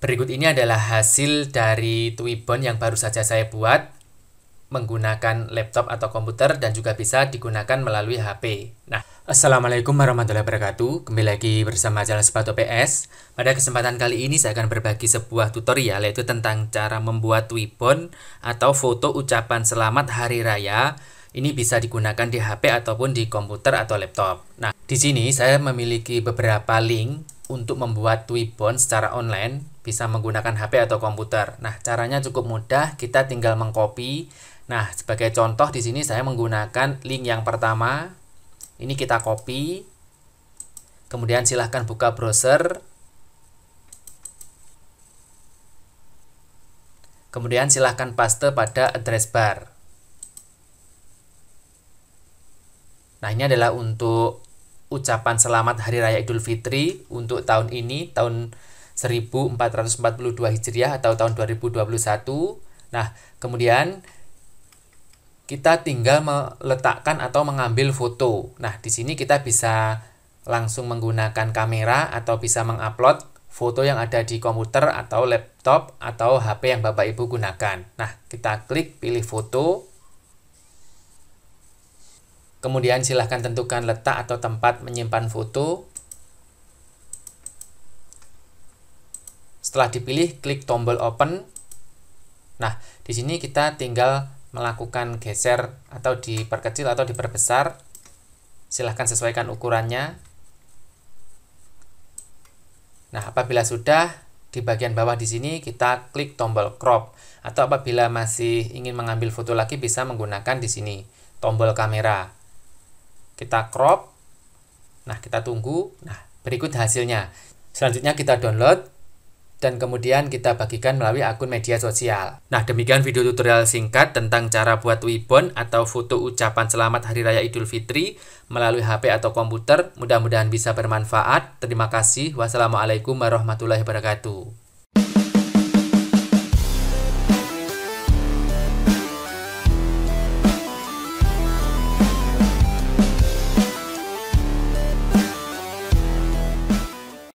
Berikut ini adalah hasil dari Twibbon yang baru saja saya buat menggunakan laptop atau komputer dan juga bisa digunakan melalui HP. Nah, Assalamualaikum warahmatullahi wabarakatuh. Kembali lagi bersama Jalan Sepatu PS. Pada kesempatan kali ini saya akan berbagi sebuah tutorial yaitu tentang cara membuat Twibbon atau foto ucapan selamat hari raya. Ini bisa digunakan di HP ataupun di komputer atau laptop. Nah, di sini saya memiliki beberapa link untuk membuat Twibbon secara online bisa menggunakan HP atau komputer. Nah, caranya cukup mudah, kita tinggal mengcopy. Nah, sebagai contoh di sini saya menggunakan link yang pertama. Ini kita copy. Kemudian silahkan buka browser. Kemudian silahkan paste pada address bar. Nah, ini adalah untuk ucapan selamat Hari Raya Idul Fitri untuk tahun ini, tahun 1442 Hijriah atau tahun 2021. Nah, kemudian kita tinggal meletakkan atau mengambil foto. Nah, di sini kita bisa langsung menggunakan kamera atau bisa mengupload foto yang ada di komputer atau laptop atau HP yang Bapak Ibu gunakan. Nah, kita klik pilih foto. Kemudian silahkan tentukan letak atau tempat menyimpan foto. Setelah dipilih, klik tombol open. Nah, di sini kita tinggal melakukan geser atau diperkecil atau diperbesar. Silahkan sesuaikan ukurannya. Nah, apabila sudah, di bagian bawah di sini kita klik tombol crop atau apabila masih ingin mengambil foto lagi bisa menggunakan di sini tombol kamera. Kita crop. Nah, kita tunggu. Nah, berikut hasilnya. Selanjutnya kita download dan kemudian kita bagikan melalui akun media sosial. Nah, demikian video tutorial singkat tentang cara buat wibon atau foto ucapan selamat Hari Raya Idul Fitri melalui HP atau komputer. Mudah-mudahan bisa bermanfaat. Terima kasih. Wassalamualaikum warahmatullahi wabarakatuh.